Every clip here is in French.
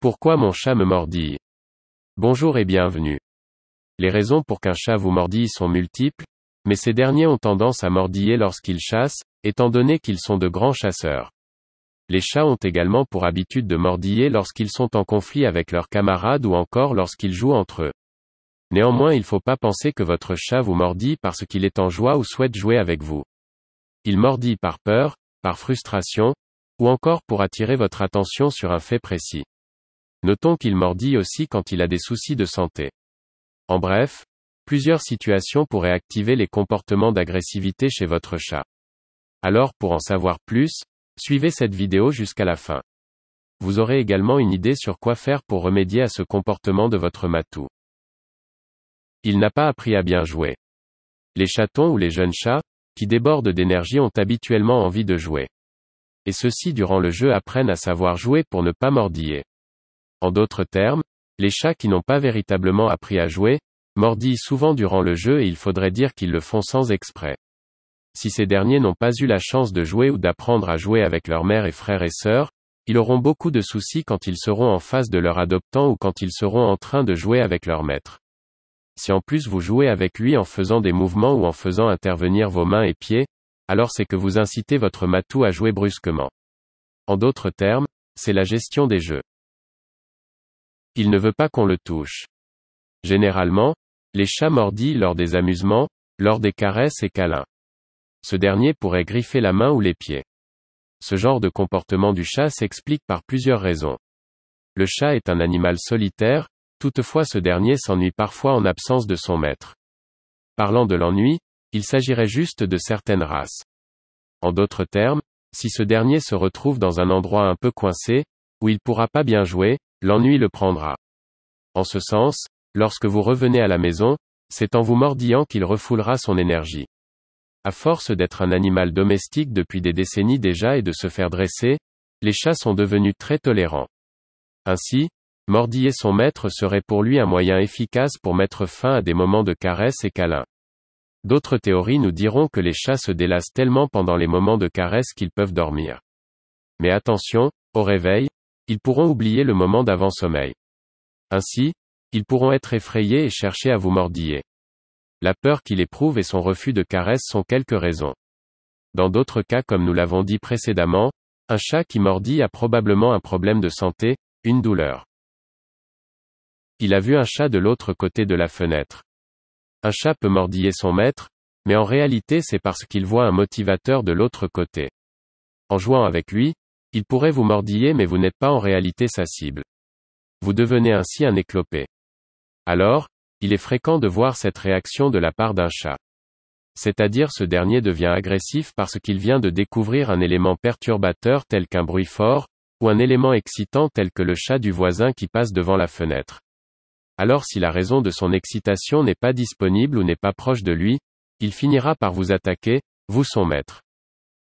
Pourquoi mon chat me mordit Bonjour et bienvenue. Les raisons pour qu'un chat vous mordille sont multiples, mais ces derniers ont tendance à mordiller lorsqu'ils chassent, étant donné qu'ils sont de grands chasseurs. Les chats ont également pour habitude de mordiller lorsqu'ils sont en conflit avec leurs camarades ou encore lorsqu'ils jouent entre eux. Néanmoins il ne faut pas penser que votre chat vous mordit parce qu'il est en joie ou souhaite jouer avec vous. Il mordit par peur, par frustration, ou encore pour attirer votre attention sur un fait précis. Notons qu'il mordit aussi quand il a des soucis de santé. En bref, plusieurs situations pourraient activer les comportements d'agressivité chez votre chat. Alors pour en savoir plus, suivez cette vidéo jusqu'à la fin. Vous aurez également une idée sur quoi faire pour remédier à ce comportement de votre matou. Il n'a pas appris à bien jouer. Les chatons ou les jeunes chats, qui débordent d'énergie ont habituellement envie de jouer. Et ceux-ci durant le jeu apprennent à savoir jouer pour ne pas mordiller. En d'autres termes, les chats qui n'ont pas véritablement appris à jouer, mordillent souvent durant le jeu et il faudrait dire qu'ils le font sans exprès. Si ces derniers n'ont pas eu la chance de jouer ou d'apprendre à jouer avec leur mère et frères et sœurs, ils auront beaucoup de soucis quand ils seront en face de leur adoptant ou quand ils seront en train de jouer avec leur maître. Si en plus vous jouez avec lui en faisant des mouvements ou en faisant intervenir vos mains et pieds, alors c'est que vous incitez votre matou à jouer brusquement. En d'autres termes, c'est la gestion des jeux. Il ne veut pas qu'on le touche. Généralement, les chats mordis lors des amusements, lors des caresses et câlins. Ce dernier pourrait griffer la main ou les pieds. Ce genre de comportement du chat s'explique par plusieurs raisons. Le chat est un animal solitaire, toutefois ce dernier s'ennuie parfois en absence de son maître. Parlant de l'ennui, il s'agirait juste de certaines races. En d'autres termes, si ce dernier se retrouve dans un endroit un peu coincé, où il pourra pas bien jouer, l'ennui le prendra. En ce sens, lorsque vous revenez à la maison, c'est en vous mordillant qu'il refoulera son énergie. À force d'être un animal domestique depuis des décennies déjà et de se faire dresser, les chats sont devenus très tolérants. Ainsi, mordiller son maître serait pour lui un moyen efficace pour mettre fin à des moments de caresses et câlins. D'autres théories nous diront que les chats se délassent tellement pendant les moments de caresses qu'ils peuvent dormir. Mais attention, au réveil, ils pourront oublier le moment d'avant-sommeil. Ainsi, ils pourront être effrayés et chercher à vous mordiller. La peur qu'il éprouve et son refus de caresse sont quelques raisons. Dans d'autres cas comme nous l'avons dit précédemment, un chat qui mordit a probablement un problème de santé, une douleur. Il a vu un chat de l'autre côté de la fenêtre. Un chat peut mordiller son maître, mais en réalité c'est parce qu'il voit un motivateur de l'autre côté. En jouant avec lui, il pourrait vous mordiller mais vous n'êtes pas en réalité sa cible. Vous devenez ainsi un éclopé. Alors, il est fréquent de voir cette réaction de la part d'un chat. C'est-à-dire ce dernier devient agressif parce qu'il vient de découvrir un élément perturbateur tel qu'un bruit fort, ou un élément excitant tel que le chat du voisin qui passe devant la fenêtre. Alors si la raison de son excitation n'est pas disponible ou n'est pas proche de lui, il finira par vous attaquer, vous son maître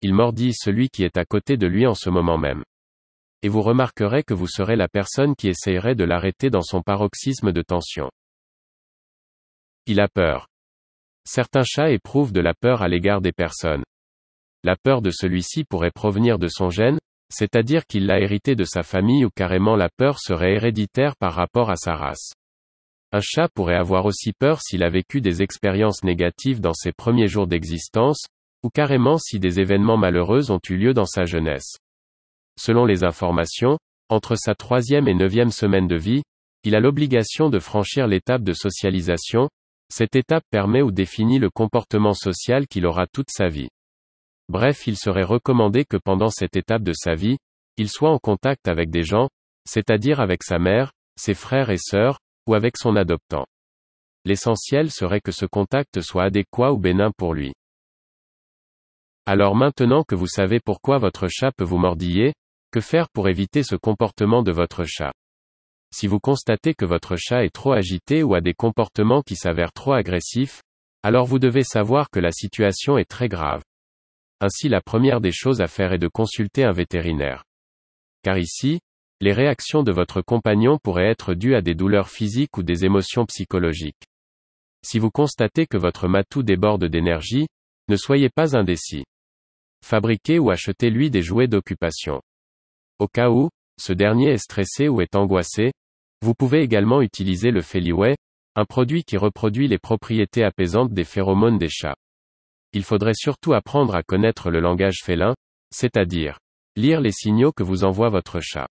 il mordit celui qui est à côté de lui en ce moment même. Et vous remarquerez que vous serez la personne qui essayerait de l'arrêter dans son paroxysme de tension. Il a peur. Certains chats éprouvent de la peur à l'égard des personnes. La peur de celui-ci pourrait provenir de son gène, c'est-à-dire qu'il l'a hérité de sa famille ou carrément la peur serait héréditaire par rapport à sa race. Un chat pourrait avoir aussi peur s'il a vécu des expériences négatives dans ses premiers jours d'existence, ou carrément si des événements malheureux ont eu lieu dans sa jeunesse. Selon les informations, entre sa troisième et neuvième semaine de vie, il a l'obligation de franchir l'étape de socialisation, cette étape permet ou définit le comportement social qu'il aura toute sa vie. Bref, il serait recommandé que pendant cette étape de sa vie, il soit en contact avec des gens, c'est-à-dire avec sa mère, ses frères et sœurs, ou avec son adoptant. L'essentiel serait que ce contact soit adéquat ou bénin pour lui. Alors maintenant que vous savez pourquoi votre chat peut vous mordiller, que faire pour éviter ce comportement de votre chat Si vous constatez que votre chat est trop agité ou a des comportements qui s'avèrent trop agressifs, alors vous devez savoir que la situation est très grave. Ainsi la première des choses à faire est de consulter un vétérinaire. Car ici, les réactions de votre compagnon pourraient être dues à des douleurs physiques ou des émotions psychologiques. Si vous constatez que votre matou déborde d'énergie, ne soyez pas indécis fabriquer ou acheter lui des jouets d'occupation. Au cas où, ce dernier est stressé ou est angoissé, vous pouvez également utiliser le Feliway, un produit qui reproduit les propriétés apaisantes des phéromones des chats. Il faudrait surtout apprendre à connaître le langage félin, c'est-à-dire lire les signaux que vous envoie votre chat.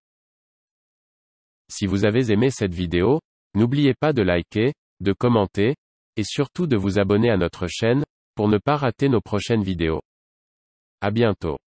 Si vous avez aimé cette vidéo, n'oubliez pas de liker, de commenter, et surtout de vous abonner à notre chaîne, pour ne pas rater nos prochaines vidéos. À bientôt.